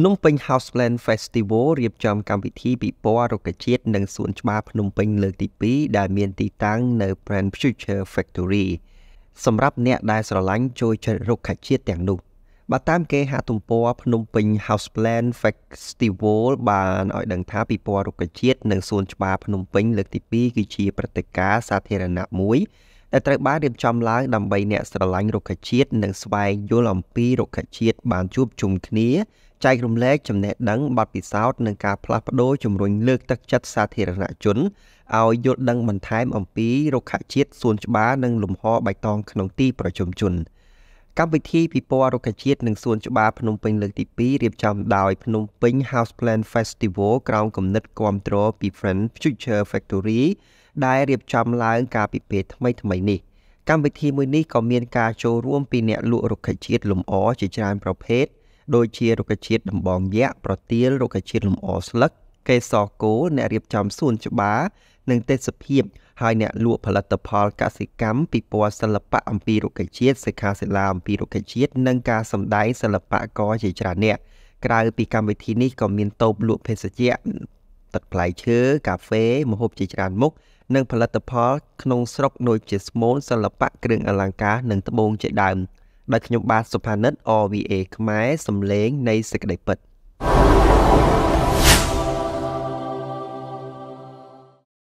ភ្នំពេញ Houseland Festival រៀបចំកម្មវិធីពិព័រណ៍រុក្ខជាតិនិងសួនច្បារភ្នំពេញលើកទី2ដែលមានទីតាំងនៅ Brand Future Factory សម្រាប់អ្នកដែលស្រឡាញ់ចូលចិត្តរុក្ខជាតិទាំងនោះបើតាមគេហទំព័រភ្នំពេញ Houseplan Festival បានឲ្យដឹងថាពិព័រណ៍រុក្ខជាតិនិងសួនច្បារភ្នំពេញលើកទី2គឺជាព្រឹត្តិការណ៍សាធារណៈមួយដែលត្រូវបានរៀបចំឡើងដើម្បីអ្នកស្រឡាញ់រុក្ខជាតិនិងស្វែងយល់អំពីរុក្ខជាតិបានជួបជុំគ្នាចែករំលែកចំណេះដឹងបទពិសោធន៍និងការផ្លាស់ប្ដូរជំរុញលើកទឹកចិត្តសាធារណជនឲ្យយល់ដឹងបន្ថែមអំពីរុក្ខជាតិសួនច្បារនិង លំហបៃតងក្នុងទីប្រជុំជន។កម្មវិធីពិព័រណ៍រុក្ខជាតិនិងសួនច្បារភ្នំពេញលើកទី2រៀបចំដោយភ្នំពេញ House Plan Festival ក្រោមគំនិតគាំទ្រពី Friend Future Factory ដែលរៀបចំឡើងកាលពីពេលថ្មីថ្មីនេះកម្មវិធីមួយនេះក៏មានការចូលរួមពីអ្នកលក់រុក្ខជាតិលម្អជាច្រើនប្រភេទដូចជារុក្ខជាតិដំបងយក្សប្រទាលរុក្ខជាតិលម្អស្លឹកកេសរគោលអ្នករៀបចំសួនច្បារនិងទេសភាពហើយអ្នកលក់ផលិតផលកសិកម្មពិព័រណ៍សិល្បៈអំពីរុក្ខជាតិសិក្ខាសាលាអំពីរុក្ខជាតិនិងការសម្ដែងសិល្បករជាច្រើនអ្នកក្រៅពីកម្មវិធីនេះក៏មានតូបលក់ភេសជ្ជៈទឹកផ្លែឈើកាហ្វេម្ហូបជាច្រើនមុខនិង ផលិតផល ក្នុងស្រុកដូចជាស្មូនសិល្បៈគ្រឿងអលង្ការនិងត្បូងជាដើមដោយខ្ញុំបាទសុផានិត OVA ខ្មែរសំឡេងនៃសេចក្តីពិត។